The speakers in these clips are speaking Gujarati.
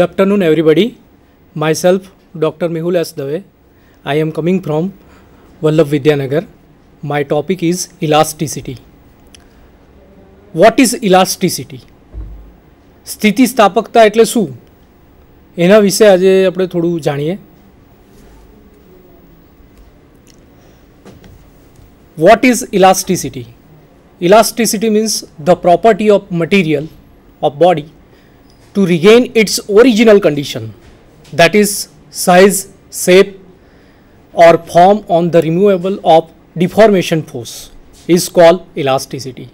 Good afternoon, everybody. Myself, Dr. Mehul S. Dave. I am coming from Vallabh Vidyanagar. My topic is elasticity. What is elasticity? સ્થિતિસ્થાપકતા એટલે શું એના વિશે આજે આપણે થોડું જાણીએ what is elasticity elasticity means the property of material of body to regain its original condition that is size, shape or form on the removal of deformation force is called elasticity.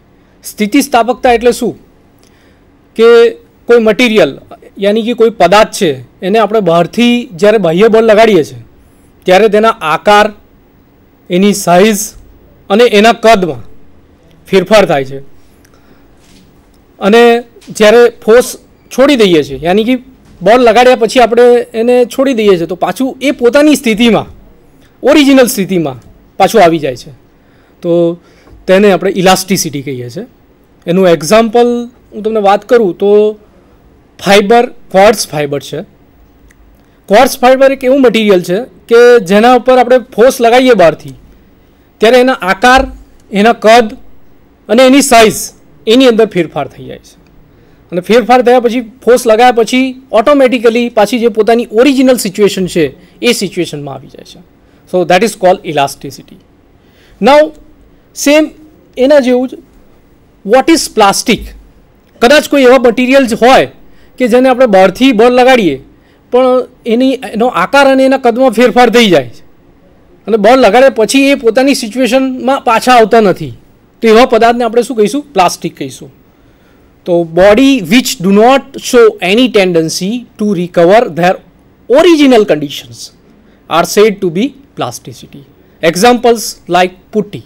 સ્થિતિસ્થાપકતા એટલે શું કે કોઈ મટીરિયલ યાની કે કોઈ પદાર્થ છે એને આપણે બહારથી જ્યારે બાહ્ય બળ લગાડીએ છીએ ત્યારે તેના આકાર એની સાઇઝ અને એના કદમાં ફેરફાર થાય છે અને જ્યારે ફોર્સ છોડી દઈએ છીએ યાની કે બોલ લગાડ્યા પછી આપણે એને છોડી દઈએ છીએ તો પાછું એ પોતાની સ્થિતિમાં ઓરિજિનલ સ્થિતિમાં પાછું આવી જાય છે તો તેને આપણે ઇલાસ્ટિસિટી કહીએ છીએ એનું એક્ઝામ્પલ હું તમને વાત કરું તો ફાઇબર ક્વોર્ટ્સ ફાઇબર છે ક્વોર્ટ્સ ફાઇબર એક એવું મટીરિયલ છે કે જેના ઉપર આપણે ફોર્સ લગાવીએ બહારથી ત્યારે એના આકાર એના કદ અને એની સાઇઝ એની અંદર ફેરફાર થઈ જાય છે અને ફેરફાર થયા પછી ફોર્સ લગાયા પછી ઓટોમેટિકલી પાછી જે પોતાની ઓરિજિનલ સિચ્યુએશન છે એ સિચ્યુએશનમાં આવી જાય છે so that is call elasticity now same એના જેવું જ વોટ ઇઝ પ્લાસ્ટિક કદાચ કોઈ એવા મટીરિયલ્સ હોય કે જેને આપણે બહારથી બળ લગાડીએ પણ એની એનો આકાર અને એના કદમાં ફેરફાર થઈ જાય છે અને બળ લગાડ્યા પછી એ પોતાની સિચ્યુએશનમાં પાછા આવતા નથી તો એવા પદાર્થને આપણે શું કહીશું પ્લાસ્ટિક કહીશું તો body which do not show any tendency to recover their original conditions are said to be plasticity Examples like putty.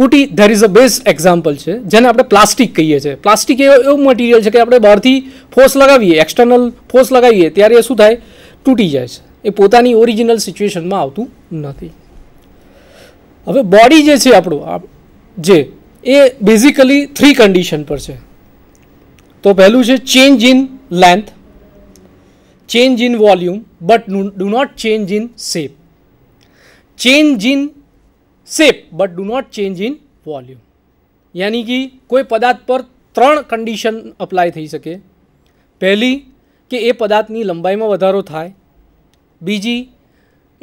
Putty there is a best example છે જેને આપણે પ્લાસ્ટિક કહીએ છીએ પ્લાસ્ટિક એવો એવું મટીરિયલ છે કે આપણે બહારથી ફોર્સ લગાવીએ એક્સટર્નલ ફોર્સ લગાવીએ ત્યારે એ શું થાય તૂટી જાય છે એ પોતાની ઓરિજિનલ સિચ્યુએશનમાં આવતું નથી હવે બોડી જે છે આપણું જે એ બેઝિકલી થ્રી કન્ડિશન પર છે તો પહેલું છે change in length change in volume but do not change in shape change in shape but do not change in volume યાની કે કોઈ પદાર્થ પર ત્રણ કન્ડિશન અપ્લાય થઈ શકે પહેલી કે એ પદાર્થની લંબાઈમાં વધારો થાય બીજી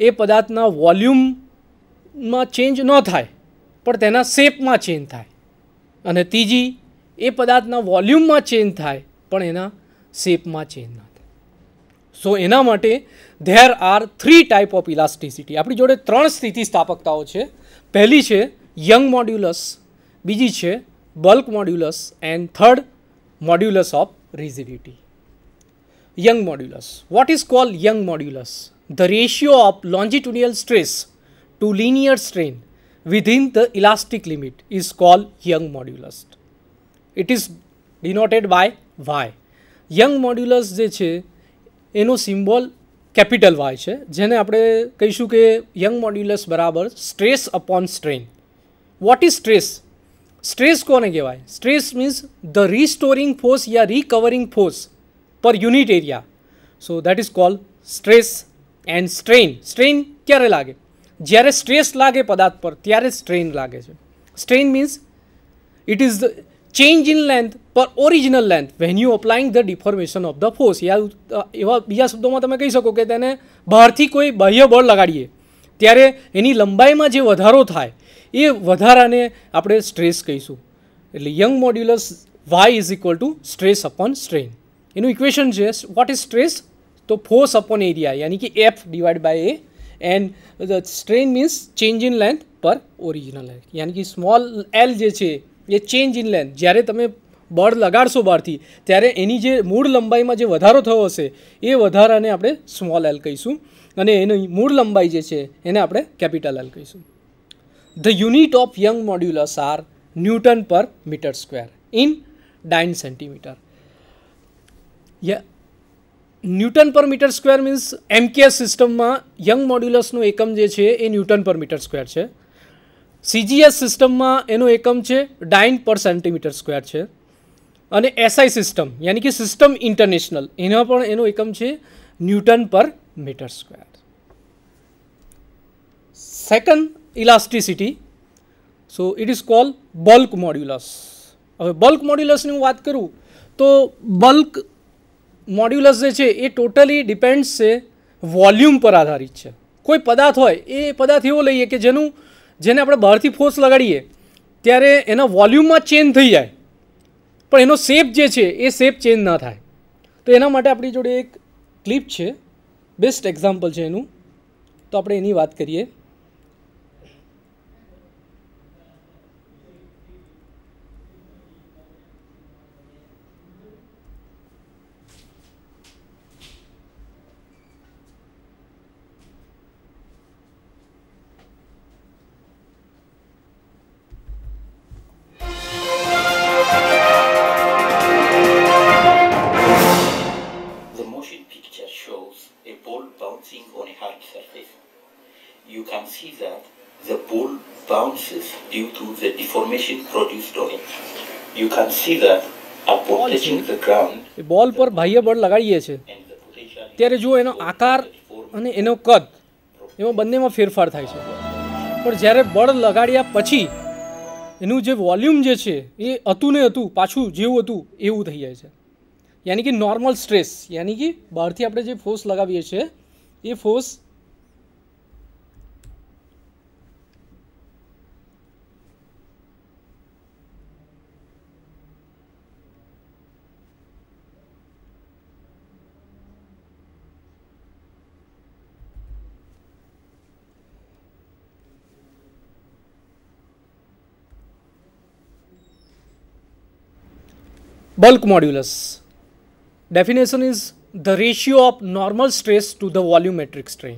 એ પદાર્થના વોલ્યુમમાં ચેન્જ ન થાય પણ તેના શેપમાં ચેન્જ થાય અને ત્રીજી એ પદાર્થના વોલ્યુમમાં ચેન્જ થાય પણ એના શેપમાં ચેન્જ ના થાય સો એના માટે there are three type of elasticity આપણી જોડે ત્રણ સ્થિતિસ્થાપકતાઓ છે પહેલી છે યંગ મોડ્યુલસ બીજી છે bulk modulus and third modulus of rigidity Young modulus what is call Young modulus the ratio of longitudinal stress to linear strain within the elastic limit is call Young modulus. It is denoted by Y Young modulus જે છે એનો સિમ્બોલ કેપિટલ વાય છે જેને આપણે કહીશું કે યંગ મોડ્યુલર્સ બરાબર stress upon strain what is stress stress કોને કહેવાય stress means the restoring force યા recovering force per unit area so that is call stress and strain strain ક્યારે લાગે જ્યારે સ્ટ્રેસ લાગે પદાર્થ પર ત્યારે સ્ટ્રેન લાગે છે strain means it is the change in length per original length when you applying the deformation of the force યા એવા બીજા શબ્દોમાં તમે કહી શકો કે તેને બહારથી કોઈ બાહ્ય બળ લગાડીએ ત્યારે એની લંબાઈમાં જે વધારો થાય એ વધારાને આપણે સ્ટ્રેસ કહીશું એટલે Young modulus Y is equal to stress upon strain એનું ઇક્વેશન છે વોટ ઇઝ સ્ટ્રેસ તો ફોર્સ અપોન એરિયા યાની કે F divide by A and strain means change in length per original length યાની કે સ્મોલ એલ જે છે એ ચેન્જ ઇન લેન્થ જ્યારે તમે બળ લગાડશો બહારથી ત્યારે એની જે મૂળ લંબાઈમાં જે વધારો થયો હશે એ વધારાને આપણે સ્મોલ એલ કહીશું અને એની મૂળ લંબાઈ જે છે એને આપણે કેપિટલ એલ કહીશું the unit of Young modulus are newton per metre square in dyne centimetre યા newton per metre square means MKS સિસ્ટમમાં યંગ મોડ્યુલસનું એકમ જે છે એ ન્યૂટન પર મીટર સ્ક્વેર છે સીજીએસ સિસ્ટમમાં એનો એકમ છે ડાઇન પર સેન્ટીમીટર સ્ક્વેર છે અને એસઆઈ સિસ્ટમ યાની કે સિસ્ટમ ઇન્ટરનેશનલ એનો પણ એનો એકમ છે newton per metre square second elasticity so it is call bulk modulus હવે બલ્ક મોડ્યુલસની હું વાત કરું તો બલ્ક મોડ્યુલસ જે છે એ ટોટલી ડિપેન્ડ્સ છે વોલ્યુમ પર આધારિત છે કોઈ પદાર્થ હોય એ પદાર્થ એવો લઈએ કે જેનું જેને આપણે બહારથી ફોર્સ લગાડીએ ત્યારે એના વોલ્યુમમાં ચેન્જ થઈ જાય પણ એનો શેપ જે છે એ શેપ ચેન્જ ના થાય તો એના માટે આપણી જોડે એક ક્લિપ છે બેસ્ટ એક્ઝામ્પલ છે એનું તો આપણે એની વાત કરીએ to the deformation produced on it. You can see that upon touching the ground. બોલ પર ભાઈએ બળ લગાડીએ છીએ ત્યારે જુઓ એનો આકાર અને એનો કદ એમાં બંનેમાં ફેરફાર થાય છે પણ જ્યારે બળ લગાડ્યા પછી એનું જે વોલ્યુમ જે છે એ હતું ને હતું પાછું જેવું હતું એવું થઈ જાય છે યાની કે નોર્મલ સ્ટ્રેસ યાની કે બહારથી આપણે જે ફોર્સ લગાવીએ છીએ એ force Bulk modulus. Definition is the ratio of normal stress to the volumetric strain.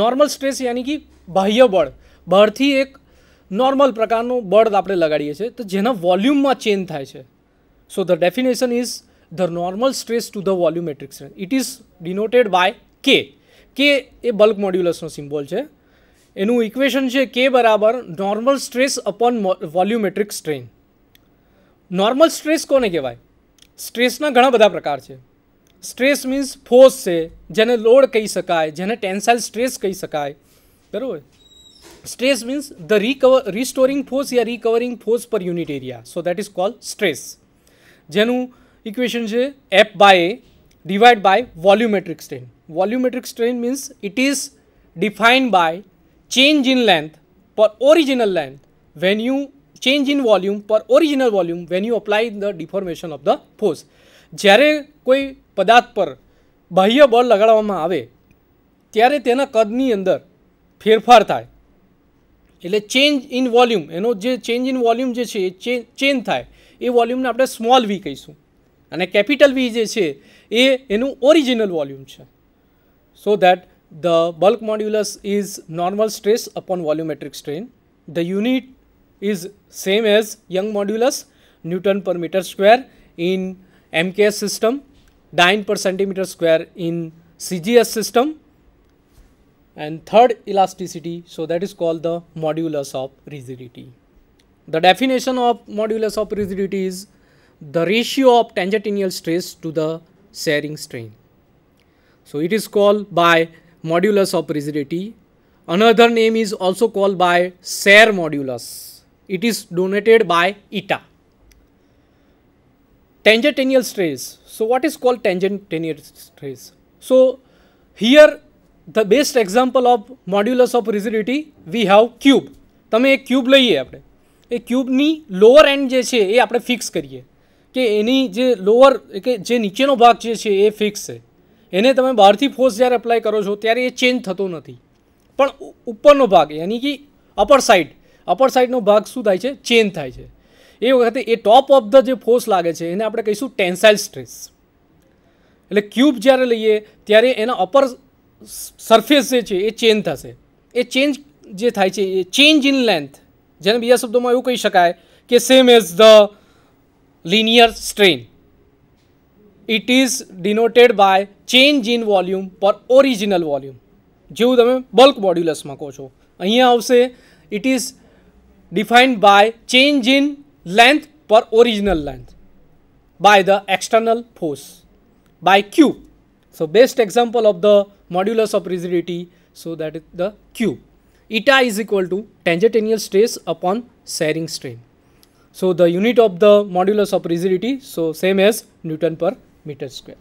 Normal stress યાની કે બાહ્ય બળ બળથી એક નોર્મલ પ્રકારનું બળ આપણે લગાડીએ છીએ તો જેના વોલ્યુમમાં ચેન્જ થાય છે so the definition is the normal stress to the volumetric strain it is denoted by K K A bulk મોડ્યુલસનો symbol છે એનું ઇક્વેશન છે કે બરાબર normal stress upon volumetric strain normal stress કોને કહેવાય સ્ટ્રેસના ઘણા બધા પ્રકાર છે સ્ટ્રેસ મીન્સ ફોર્સ છે જેને લોડ કહી શકાય જેને ટેન્સાઇલ સ્ટ્રેસ કહી શકાય બરાબર stress means the recover restoring force યા recovering force per unit area so that is call stress જેનું ઇક્વેશન છે F by A divide by volumetric strain volumetric strain means it is defined by change in length per original length when you change in volume per original volume when you apply the deformation of the force જ્યારે કોઈ પદાર્થ પર બાહ્ય બળ લગાડવામાં આવે ત્યારે તેના કદની અંદર ફેરફાર થાય એટલે ચેન્જ ઇન વોલ્યુમ એનો જે ચેન્જ ઇન વોલ્યુમ જે છે એ ચેન્જ થાય એ વોલ્યુમને આપણે સ્મોલ વી કહીશું અને કેપિટલ વી જે છે એ એનું ઓરિજિનલ વોલ્યુમ છે so that the bulk modulus is normal stress upon volumetric strain the unit is same as Young modulus Newton per meter square in MKS system, dyne per centimeter square in CGS system and third elasticity so that is called the modulus of rigidity. The definition of modulus of rigidity is the ratio of tangential stress to the shearing strain. So it is called by modulus of rigidity. Another name is also called by shear modulus. It is donated by eta. Tangential stress. So, what is called tangential stress? So, here the best example of modulus of rigidity we have cube તમે એક ક્યુબ લઈએ આપણે એ ક્યુબની લોઅર એન્ડ જે છે એ આપણે ફિક્સ કરીએ કે એની જે લોઅર કે જે નીચેનો ભાગ જે છે એ ફિક્સ છે એને તમે બહારથી ફોર્સ જ્યારે એપ્લાય કરો છો ત્યારે એ ચેન્જ થતો નથી પણ ઉપરનો ભાગ યાની કે અપર સાઈડ અપર સાઇડનો ભાગ શું થાય છે ચેન્જ થાય છે એ વખતે એ ટોપ ઓફ ધ જે ફોર્સ લાગે છે એને આપણે કહીશું ટેન્સાઇલ સ્ટ્રેસ એટલે ક્યુબ જ્યારે લઈએ ત્યારે એના અપર સરફેસ જે છે એ ચેન્જ થશે એ ચેન્જ જે થાય છે એ ચેન્જ ઇન લેન્થ જેને બીજા શબ્દોમાં એવું કહી શકાય કે same as the linear strain it is denoted by change in volume per original volume જેવું તમે બલ્ક મોડ્યુલસમાં કહો છો અહીંયા આવશે it is defined by change in length per original length by the external force by q. So, best example of the modulus of rigidity, so that is the q. Eta is equal to tangential stress upon shearing strain. So, the unit of the modulus of rigidity, so same as Newton per meter square.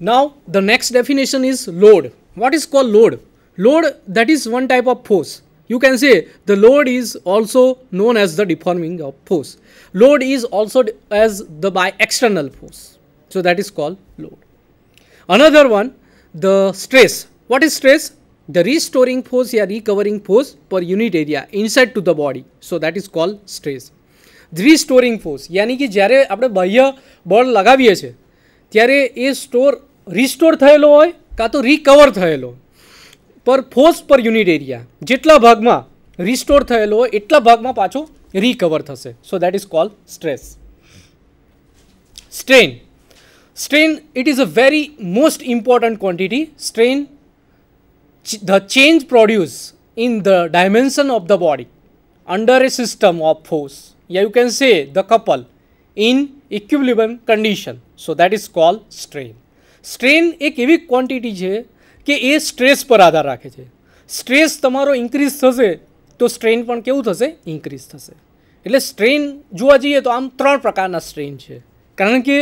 Now, the next definition is load. What is called load? Load that is one type of force you can say the load is also known as the deforming force. Load is also as the by external force. So that is called load. Another one, the stress. What is stress? The restoring force or recovering force per unit area inside to the body. So that is called stress. Restoring force યાની કે જ્યારે આપણે બાહ્ય બળ લગાવીએ છીએ ત્યારે એ store restore થયેલો હોય કાં તો રિકવર થયેલો पर फोर्स पर यूनिट एरिया जटला भाग में रिस्टोर थे एट्ला भाग में पाछों रिकवर थे so that is call stress strain strain it is a very most important quantity strain the change produce in the dimension of the body under a system of force या you can say the couple in equilibrium condition so that is call strain strain एक एवं क्वॉंटिटी है કે એ સ્ટ્રેસ પર આધાર રાખે છે સ્ટ્રેસ તમારો ઇન્ક્રીઝ થશે તો સ્ટ્રેન પણ કેવું થશે ઇન્ક્રીઝ થશે એટલે સ્ટ્રેન જોવા જઈએ તો આમ ત્રણ પ્રકારના સ્ટ્રેન છે કારણ કે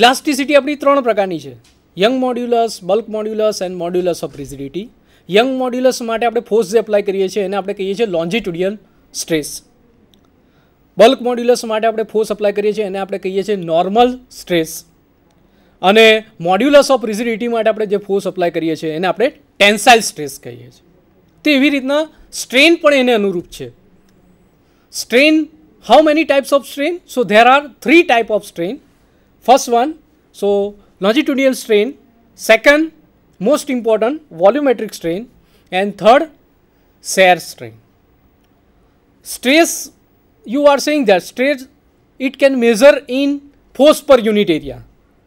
ઇલાસ્ટિસિટી આપણી ત્રણ પ્રકારની છે Young modulus bulk modulus and modulus of rigidity Young modulus માટે આપણે ફોર્સ જે એપ્લાય કરીએ છીએ એને આપણે કહીએ છીએ લોન્જિટ્યુડિયલ સ્ટ્રેસ બલ્ક મોડ્યુલસ માટે આપણે ફોર્સ એપ્લાય કરીએ છીએ એને આપણે કહીએ છીએ નોર્મલ સ્ટ્રેસ અને મોડ્યુલસ ઓફ રિઝિડિટી માટે આપણે જે ફોર્સ અપ્લાય કરીએ છીએ એને આપણે ટેન્સાઇલ સ્ટ્રેસ કહીએ છીએ તે એવી રીતના સ્ટ્રેન પણ એને અનુરૂપ છે strain how many types of strain so there are three type of strain first one so longitudinal strain second most important volumetric strain and third shear strain stress you are saying that stress it can measure in force per unit area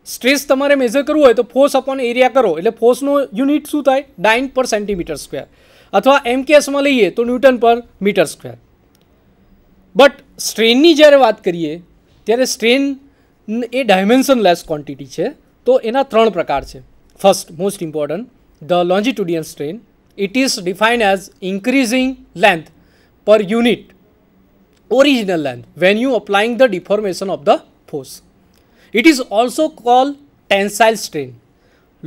stress તમારે મેઝર કરવું હોય તો ફોર્સ અપોન એરિયા કરો એટલે ફોર્સનો યુનિટ શું થાય ડાઇન પર સેન્ટીમીટર સ્ક્વેર અથવા એમ કેસમાં લઈએ તો newton per metre square but સ્ટ્રેનની જ્યારે વાત કરીએ ત્યારે સ્ટ્રેન એ ડાયમેન્શનલેસ ક્વોન્ટિટી છે તો એના ત્રણ પ્રકાર છે first most important the longitudinal strain it is defined as increasing length per unit original length when you applying the deformation of the force it is also call tensile strain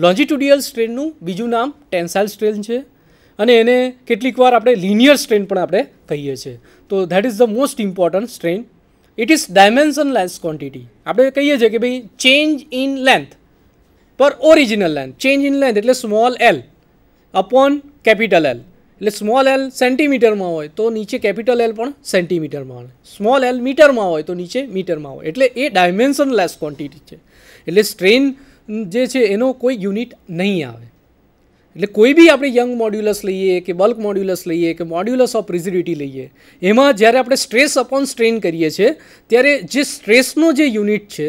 longitudinal સ્ટ્રેનનું બીજું નામ ટેન્સાઇલ સ્ટ્રેન છે અને એને કેટલીક વાર આપણે લિનિયર સ્ટ્રેન પણ આપણે કહીએ છીએ તો that is the most important strain it is dimensionless quantity આપણે કહીએ છીએ કે ભાઈ change in length per original length change in length એટલે small L upon capital L એટલે સ્મોલ એલ સેન્ટીમીટરમાં હોય તો નીચે કેપિટલ એલ પણ સેન્ટીમીટરમાં હોય સ્મોલ એલ મીટરમાં હોય તો નીચે મીટરમાં હોય એટલે એ ડાયમેન્શન લેસ ક્વોન્ટિટી છે એટલે સ્ટ્રેન જે છે એનો કોઈ યુનિટ નહીં આવે એટલે કોઈ બી આપણે યંગ મોડ્યુલસ લઈએ કે બલ્ક મોડ્યુલસ લઈએ કે મોડ્યુલસ ઓફ રિઝિડિટી લઈએ એમાં જ્યારે આપણે સ્ટ્રેસ અપોન સ્ટ્રેન કરીએ છીએ ત્યારે જે સ્ટ્રેસનો જે યુનિટ છે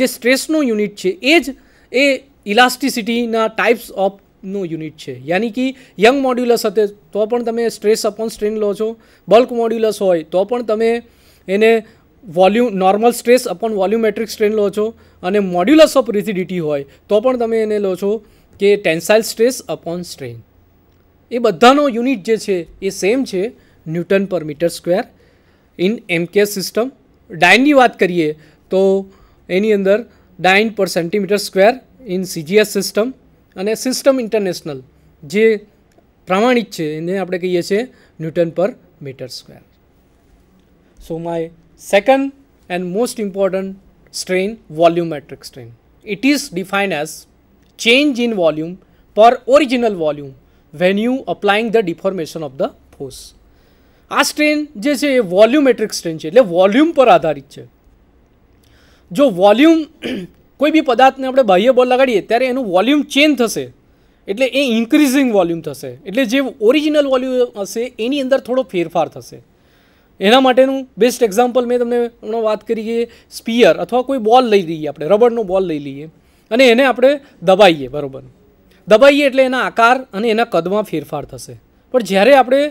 જે સ્ટ્રેસનો યુનિટ છે એ જ એ ઇલાસ્ટિસિટીના ટાઈપ્સ ઓફ નું યુનિટ છે યાની કે યંગ મોડ્યુલસ હતે તો પણ તમે સ્ટ્રેસ અપોન સ્ટ્રેન લો છો બલ્ક મોડ્યુલસ હોય તો પણ તમે એને volume normal stress upon volumetric strain લો છો અને મોડ્યુલસ ઓફ રિઝિડિટી હોય તો પણ તમે એને લો છો કે ટેન્સાઇલ સ્ટ્રેસ અપોન સ્ટ્રેન એ બધાનો યુનિટ જે છે એ સેમ છે newton per metre square in MK system ડાઇનની વાત કરીએ તો એની અંદર dyne per centimetre square in CGS system અને સિસ્ટમ ઇન્ટરનેશનલ જે પ્રામાણિક છે એને આપણે કહીએ છીએ newton per metre square so my second and most important strain volumetric strain it is defined as change in volume per original volume when you applying the deformation of the force આ સ્ટ્રેન જે છે એ વોલ્યુમેટ્રિક સ્ટ્રેન છે એટલે વોલ્યુમ પર આધારિત છે જો વોલ્યુમ કોઈ બી પદાર્થને આપણે બાહ્ય બળ લગાડીએ ત્યારે એનું વોલ્યુમ ચેન્જ થશે એટલે એ ઇન્ક્રીઝિંગ વોલ્યુમ થશે એટલે જે ઓરિજિનલ વોલ્યુમ હશે એની અંદર થોડો ફેરફાર થશે એના માટેનું બેસ્ટ એક્ઝામ્પલ મેં તમને હમણાં વાત કરી કે સ્પીયર અથવા કોઈ બોલ લઈ લઈએ આપણે રબરનો બોલ લઈ લઈએ અને એને આપણે દબાઈએ બરાબર દબાઈએ એટલે એના આકાર અને એના કદમાં ફેરફાર થશે પણ જ્યારે આપણે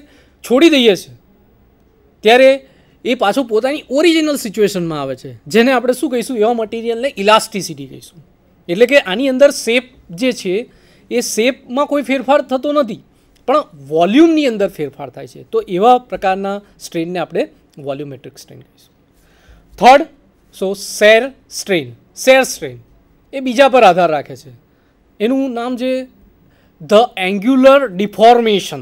છોડી દઈએ છીએ ત્યારે એ પાછો પોતાની ઓરિજિનલ સિચ્યુએશનમાં આવે છે જેને આપણે શું કહીશું એવા મટીરિયલને ઇલાસ્ટિસિટી કહીશું એટલે કે આની અંદર શેપ જે છે એ શેપમાં કોઈ ફેરફાર થતો નથી પણ વોલ્યુમની અંદર ફેરફાર થાય છે તો એવા પ્રકારના સ્ટ્રેનને આપણે વોલ્યુમેટ્રિક સ્ટ્રેન કહીશું third so shear strain shear strain એ બીજા પર આધાર રાખે છે એનું નામ છે the angular deformation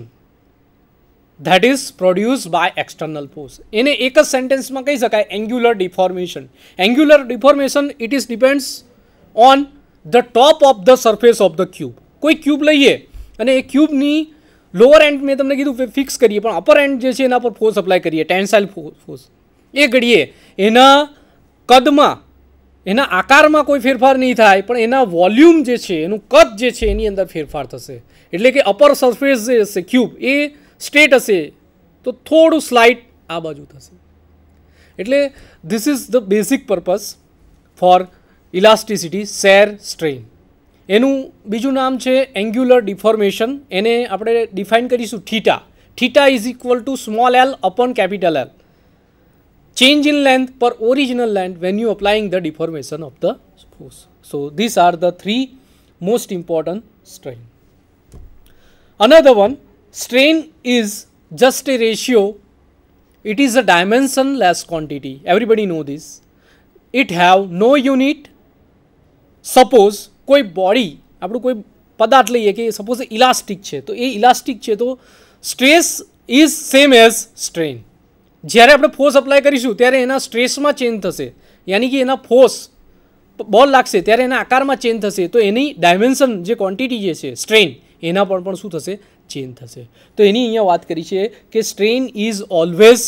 that is produce by external force એને એક જ સેન્ટેન્સમાં કહી શકાય angular deformation angular deformation it is depends on the top of the surface of the cube કોઈ ક્યુબ લઈએ અને એ ક્યુબની લોઅર એન્ડ મેં તમને કીધું ફિક્સ કરીએ પણ અપર એન્ડ જે છે એના પર ફોર્સ અપ્લાય કરીએ ટેન્સાઇલ ફોર્સ એ ઘડીએ એના કદમાં એના આકારમાં કોઈ ફેરફાર નહીં થાય પણ એના વોલ્યુમ જે છે એનું કદ જે છે એની અંદર ફેરફાર થશે એટલે કે અપર સરફેસ જે હશે ક્યુબ એ સ્ટ્રેટ હશે તો થોડું સ્લાઇડ આ બાજુ થશે એટલે this is the basic purpose for elasticity shear strain એનું બીજું નામ છે એંગ્યુલર ડિફોર્મેશન એને આપણે ડિફાઇન કરીશું theta theta is equal to small L upon capital L change in length per original length when you applying the deformation of the force. So, these are the three most important strain. Another one strain is just a ratio it is a dimensionless quantity everybody know this it have no unit suppose કોઈ બોડી આપણું કોઈ પદાર્થ લઈએ કે સપોઝ ઇલાસ્ટિક છે તો એ ઇલાસ્ટિક છે તો stress is same as strain જ્યારે આપણે ફોર્સ અપ્લાય કરીશું ત્યારે એના સ્ટ્રેસમાં ચેન્જ થશે યાની કે એના ફોર્સ બોલ લાગશે ત્યારે એના આકારમાં ચેન્જ થશે તો એની ડાયમેન્શન જે ક્વોન્ટિટી જે છે સ્ટ્રેન એના પર પણ શું થશે ચેન્જ થશે તો એની અહીંયા વાત કરી છે કે સ્ટ્રેન ઇઝ ઓલવેઝ